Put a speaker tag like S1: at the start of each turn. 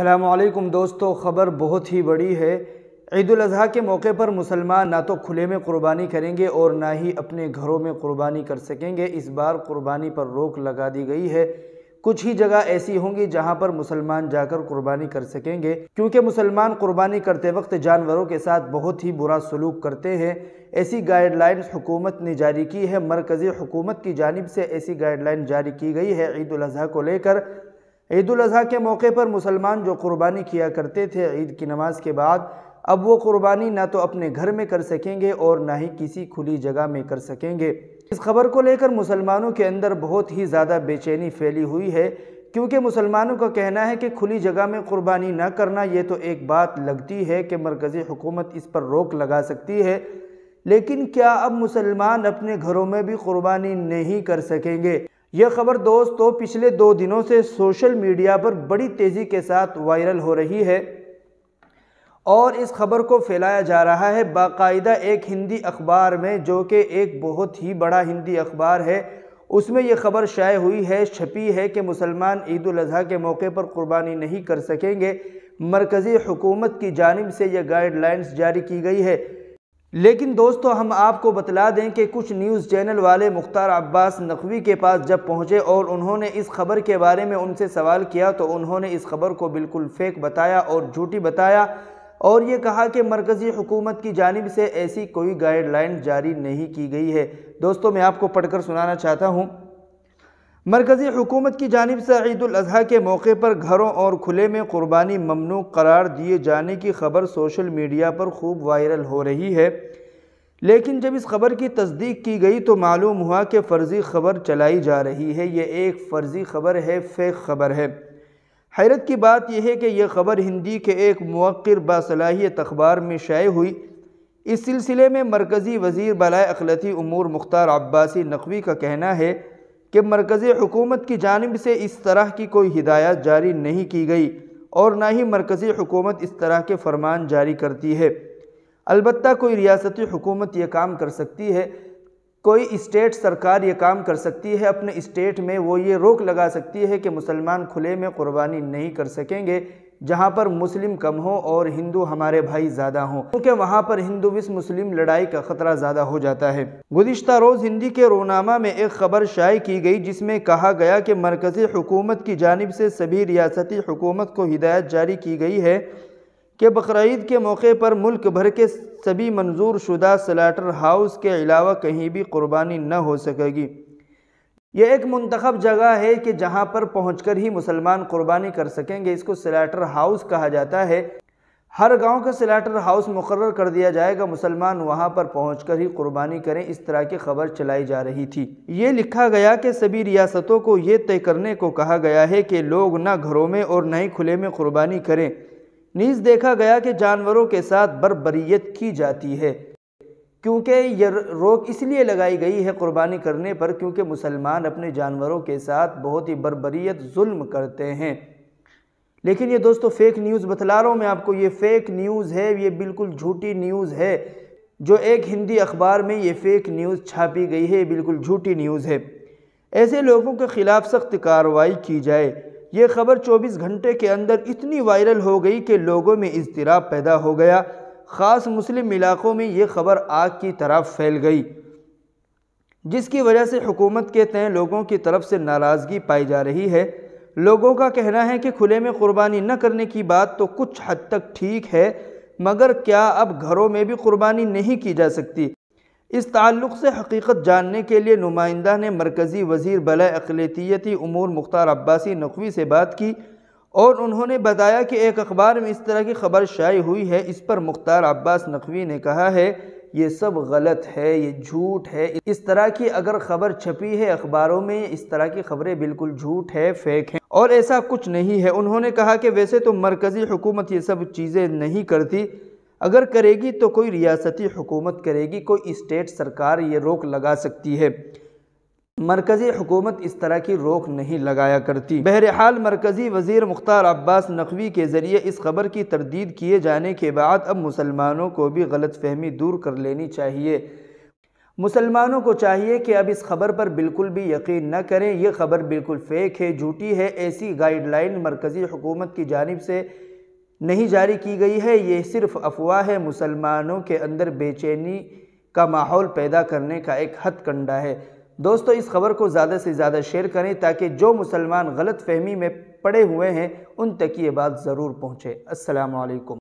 S1: अल्लाम दोस्तों ख़बर बहुत ही बड़ी है ईदाजी के मौके पर मुसलमान ना तो खुले में कुर्बानी करेंगे और ना ही अपने घरों में कुर्बानी कर सकेंगे इस बार कुर्बानी पर रोक लगा दी गई है कुछ ही जगह ऐसी होंगी जहां पर मुसलमान जाकर कुर्बानी कर सकेंगे क्योंकि मुसलमान कुर्बानी करते वक्त जानवरों के साथ बहुत ही बुरा सलूक करते हैं ऐसी गाइडलाइन हुकूमत ने जारी की है मरकज़ी हुकूमत की जानब से ऐसी गाइडलाइन जारी की गई है ईद अजी को लेकर ईद के मौके पर मुसलमान जो कुर्बानी किया करते थे ईद की नमाज के बाद अब वो कुर्बानी ना तो अपने घर में कर सकेंगे और ना ही किसी खुली जगह में कर सकेंगे इस खबर को लेकर मुसलमानों के अंदर बहुत ही ज़्यादा बेचैनी फैली हुई है क्योंकि मुसलमानों का कहना है कि खुली जगह में कुर्बानी ना करना ये तो एक बात लगती है कि मरकज़ी हुकूमत इस पर रोक लगा सकती है लेकिन क्या अब मुसलमान अपने घरों में भी कुर्बानी नहीं कर सकेंगे यह खबर दोस्तों तो पिछले दो दिनों से सोशल मीडिया पर बड़ी तेज़ी के साथ वायरल हो रही है और इस खबर को फैलाया जा रहा है बाकायदा एक हिंदी अखबार में जो कि एक बहुत ही बड़ा हिंदी अखबार है उसमें यह खबर शाये हुई है छपी है कि मुसलमान ईद अजी के मौके पर कुर्बानी नहीं कर सकेंगे मरकज़ी हुकूमत की जानब से यह गाइडलाइंस जारी की गई है लेकिन दोस्तों हम आपको बतला दें कि कुछ न्यूज़ चैनल वाले मुख्तार अब्बास नकवी के पास जब पहुँचे और उन्होंने इस खबर के बारे में उनसे सवाल किया तो उन्होंने इस खबर को बिल्कुल फेक बताया और झूठी बताया और ये कहा कि मरकज़ी हुकूमत की जानब से ऐसी कोई गाइडलाइन जारी नहीं की गई है दोस्तों मैं आपको पढ़कर सुनाना चाहता हूँ मरकज़ी हुकूमत की जानब से ईदाजी के मौके पर घरों और खुले में क़ुरबानी ममनू करार दिए जाने की खबर सोशल मीडिया पर खूब वायरल हो रही है लेकिन जब इस खबर की तस्दीक की गई तो मालूम हुआ कि फ़र्ज़ी खबर चलाई जा रही है ये एक फ़र्ज़ी खबर है फेक खबर है हैरत की बात यह है कि यह खबर हिंदी के एक मौक़र बासलाहियत अखबार में शाये हुई इस सिलसिले में मरकज़ी वज़ी बलाए अखलती अमूर मुख्तार अब्बासी नकवी का कहना है कि मरकज़ी हुकूमत की जानब से इस तरह की कोई हिदायत जारी नहीं की गई और ना ही मरकज़ी हुकूमत इस तरह के फरमान जारी करती है अलबत् कोई रियासती हुकूमत ये काम कर सकती है कोई स्टेट सरकार ये काम कर सकती है अपने स्टेट में वो ये रोक लगा सकती है कि मुसलमान खुले में क़ुरबानी नहीं कर सकेंगे जहाँ पर मुस्लिम कम हो और हिंदू हमारे भाई ज़्यादा हों क्योंकि वहाँ पर हिंदू विस मुस्लिम लड़ाई का ख़तरा ज़्यादा हो जाता है गुज्त रोज़ हिंदी के रोनामा में एक खबर शाये की गई जिसमें कहा गया कि मरकज़ी हुकूमत की जानब से सभी रियासती हुकूमत को हिदायत जारी की गई है कि बकरीद के मौके पर मुल्क भर के सभी मंजूर शुदा सलाटर हाउस के अलावा कहीं भी कुर्बानी न हो सकेगी यह एक मंतखब जगह है कि जहाँ पर पहुँच ही मुसलमान कुर्बानी कर सकेंगे इसको सिलेटर हाउस कहा जाता है हर गांव का सिलेटर हाउस मुकर कर दिया जाएगा मुसलमान वहां पर पहुंचकर ही कुर्बानी करें इस तरह की खबर चलाई जा रही थी ये लिखा गया कि सभी रियासतों को ये तय करने को कहा गया है कि लोग ना घरों में और न ही खुले में कुर्बानी करें नीज देखा गया कि जानवरों के साथ बर्बरीत की जाती है क्योंकि यह रोक इसलिए लगाई गई है क़ुरबानी करने पर क्योंकि मुसलमान अपने जानवरों के साथ बहुत ही बरबरीत जुल्म करते हैं लेकिन ये दोस्तों फेक न्यूज़ बतला रहा हूँ मैं आपको ये फ़ेक न्यूज़ है ये बिल्कुल झूठी न्यूज़ है जो एक हिंदी अखबार में ये फ़ेक न्यूज़ छापी गई है ये बिल्कुल झूठी न्यूज़ है ऐसे लोगों के ख़िलाफ़ सख्त कार्रवाई की जाए ये खबर 24 घंटे के अंदर इतनी वायरल हो गई कि लोगों में इजतराब पैदा हो गया ख़ास मुस्लिम इलाक़ों में ये खबर आग की तरह फैल गई जिसकी वजह से हुकूमत के तय लोगों की तरफ से नाराज़गी पाई जा रही है लोगों का कहना है कि खुले में क़ुरबानी न करने की बात तो कुछ हद तक ठीक है मगर क्या अब घरों में भी क़ुरबानी नहीं की जा सकती इस ताल्लुक़ से हकीकत जानने के लिए नुमाइंदा ने मरकज़ी वज़ी बला अकलीतीती अमूर मुख्तार अब्बासी नकवी से बात की और उन्होंने बताया कि एक अखबार में इस तरह की खबर शाई हुई है इस पर मुख्तार अब्बास नकवी ने कहा है ये सब गलत है ये झूठ है इस तरह की अगर खबर छपी है अखबारों में इस तरह की खबरें बिल्कुल झूठ है फेक है और ऐसा कुछ नहीं है उन्होंने कहा कि वैसे तो मरकज़ी हुकूमत ये सब चीज़ें नहीं करती अगर करेगी तो कोई रियासती हुकूमत करेगी कोई स्टेट सरकार ये रोक लगा सकती है मरकज़ी हुकूमत इस तरह की रोक नहीं लगाया करती बहरहाल मरकज़ी वजीर मुख्तार अब्बास नकवी के ज़रिए इस खबर की तरदीद किए जाने के बाद अब मुसलमानों को भी गलत फहमी दूर कर लेनी चाहिए मुसलमानों को चाहिए कि अब इस खबर पर बिल्कुल भी यकीन न करें यह खबर बिल्कुल फेक है झूठी है ऐसी गाइडलाइन मरकज़ी हुकूमत की जानब से नहीं जारी की गई है यह सिर्फ अफवाह है मुसलमानों के अंदर बेचैनी का माहौल पैदा करने का एक हथकंडा है दोस्तों इस खबर को ज़्यादा से ज़्यादा शेयर करें ताकि जो मुसलमान गलत फहमी में पड़े हुए हैं उन तक ये बात ज़रूर पहुँचे असलकम